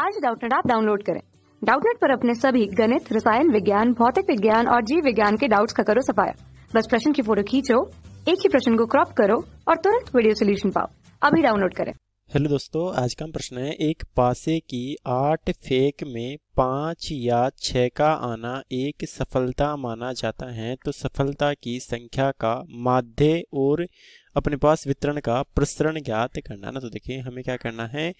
आज डाउटनेट आप डाउनलोड करें डाउटनेट पर अपने सभी गणित रसायन विज्ञान भौतिक विज्ञान और जीव विज्ञान के डाउट्स का करो सफाया बस प्रश्न की फोटो खींचो एक ही प्रश्न को क्रॉप करो और तुरंत वीडियो सोल्यूशन पाओ अभी डाउनलोड करें हेलो दोस्तों आज का प्रश्न है एक पासे की आठ फेक में पाँच या छ का आना एक सफलता माना जाता है तो सफलता की संख्या का माध्य और अपने पास वितरण का प्रसरण ज्ञात करना है ना तो देखिए हमें क्या करना है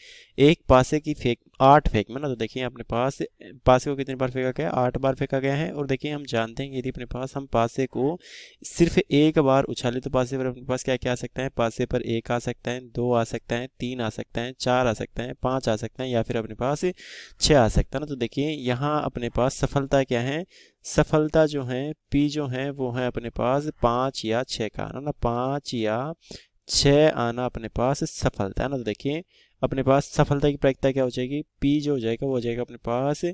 एक पासे की फेंक आठ फेंक में ना तो देखिए अपने पास पासे को कितनी बार फेंका गया आठ बार फेंका गया है और देखिए हम जानते हैं यदि अपने पास हम पासे को सिर्फ एक बार उछाले तो पासे पर अपने पास क्या क्या आ सकता है पासे पर एक आ सकता है दो आ सकता है तीन आ सकता है चार आ सकता है पाँच आ सकता है या फिर अपने पास छः आ सकता है ना तो देखिए यहाँ अपने पास सफलता क्या है सफलता जो है पी जो है वो है अपने पास पाँच या छः का आना ना पाँच या छ आना अपने पास सफलता है ना तो देखिए अपने पास सफलता की प्रायिकता क्या हो जाएगी पी जो हो जाएगा वो हो जाएगा अपने पास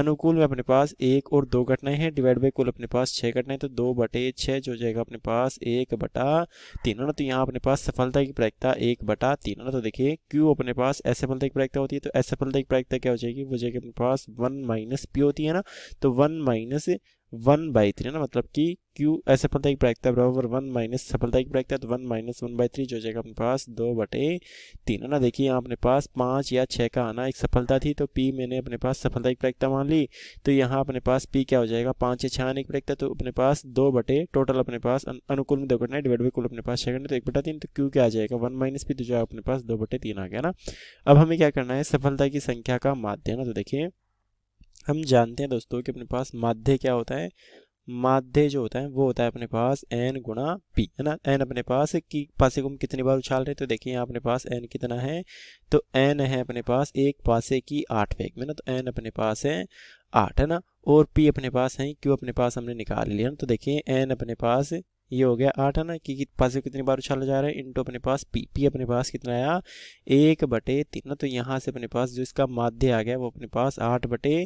अनुकूल में अपने पास एक और दो घटनाएं हैं डिवाइड बाई कुल अपने पास छः घटनाएं तो दो बटे छः जो हो जाएगा अपने पास एक बटा तीन ना तो यहाँ अपने पास सफलता की प्रायिकता एक बटा तीन ना तो देखिए क्यू अपने पास असफलता की प्रायिकता होती है तो असफलता की प्रायिकता क्या हो जाएगी वो जाएगी अपने पास वन माइनस पी होती है ना तो one minus one by three ना मतलब कि क्यू असफलता की प्रायिकता बराबर वन माइनस सफलता की प्रायिकता तो one minus one by three जो जाएगा अपने पास दो बटे तीन है ना देखिए यहाँ अपने पास पाँच या छः का आना एक सफलता थी तो पी मैंने अपने पास सफलता की प्रायिकता मान ली तो यहाँ अपने पास पी क्या हो जाएगा पाँच या छः आने की प्रायिकता तो अपने पास दो बटे टोटल अपने पास अनुकूल में दो घटना डिवाइड बाई कुल अपने पास छः घंटे तो एक बटा तीन तो क्यू क्या आ जाएगा वन माइनस पी तो जो अपने पास दो बटे तीन आ गया ना अब हमें क्या करना है सफलता की संख्या का माध्य ना तो देखिए हम जानते हैं दोस्तों कि अपने पास माध्य क्या होता है माध्य जो होता है वो होता है अपने पास एन गुणा पी है ना एन अपने पास की पासे को हम कितनी बार उछाल रहे हैं तो देखिए यहाँ अपने पास एन कितना है तो एन है अपने पास एक पासे की आठ वेग में ना तो एन अपने पास है आठ है ना और पी अपने पास है क्यों अपने पास हमने निकाल लिया ना तो देखिए एन अपने पास ये हो गया आठ है ना कि पास कितनी बार उछाला जा रहा है इंटू अपने पास पी पी अपने पास कितना आया एक बटे तीन ना तो यहाँ से अपने पास जो इसका माध्य आ गया वो अपने पास आठ बटे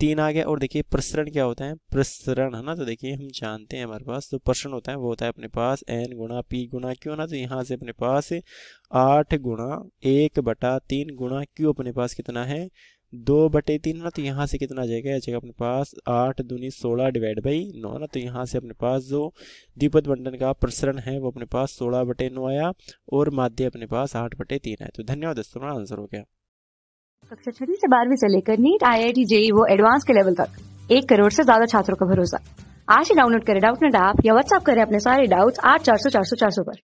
तीन आ गया और देखिए प्रसरण क्या होता है प्रसरण है ना तो देखिए हम जानते हैं हमारे पास तो प्रसरण होता है वो होता है अपने पास एन गुणा पी गुणा क्यों ना तो यहाँ से अपने पास आठ गुणा एक बटा तीन गुणा क्यू अपने पास कितना है दो बटे तीन ना तो यहाँ से कितना आ जाएगा आ जाएगा अपने पास आठ दूनी सोलह डिवाइड बाई नौ ना तो यहाँ से अपने पास जो द्विपद बंटन का प्रसरण है वो अपने पास सोलह बटे नौ आया और माध्य अपने पास आठ बटे तीन आया तो धन्यवाद दोस्तों आंसर हो गया कक्षा छठी से बारहवीं से लेकर NEET I I T JEE वो एडवांस के लेवल तक एक करोड़ से ज्यादा छात्रों का भरोसा आज ही डाउनलोड करें डाउट नेट डाप या व्हाट्सअप करें अपने सारे डाउट आठ चार सौ चार सौ चार सौ पर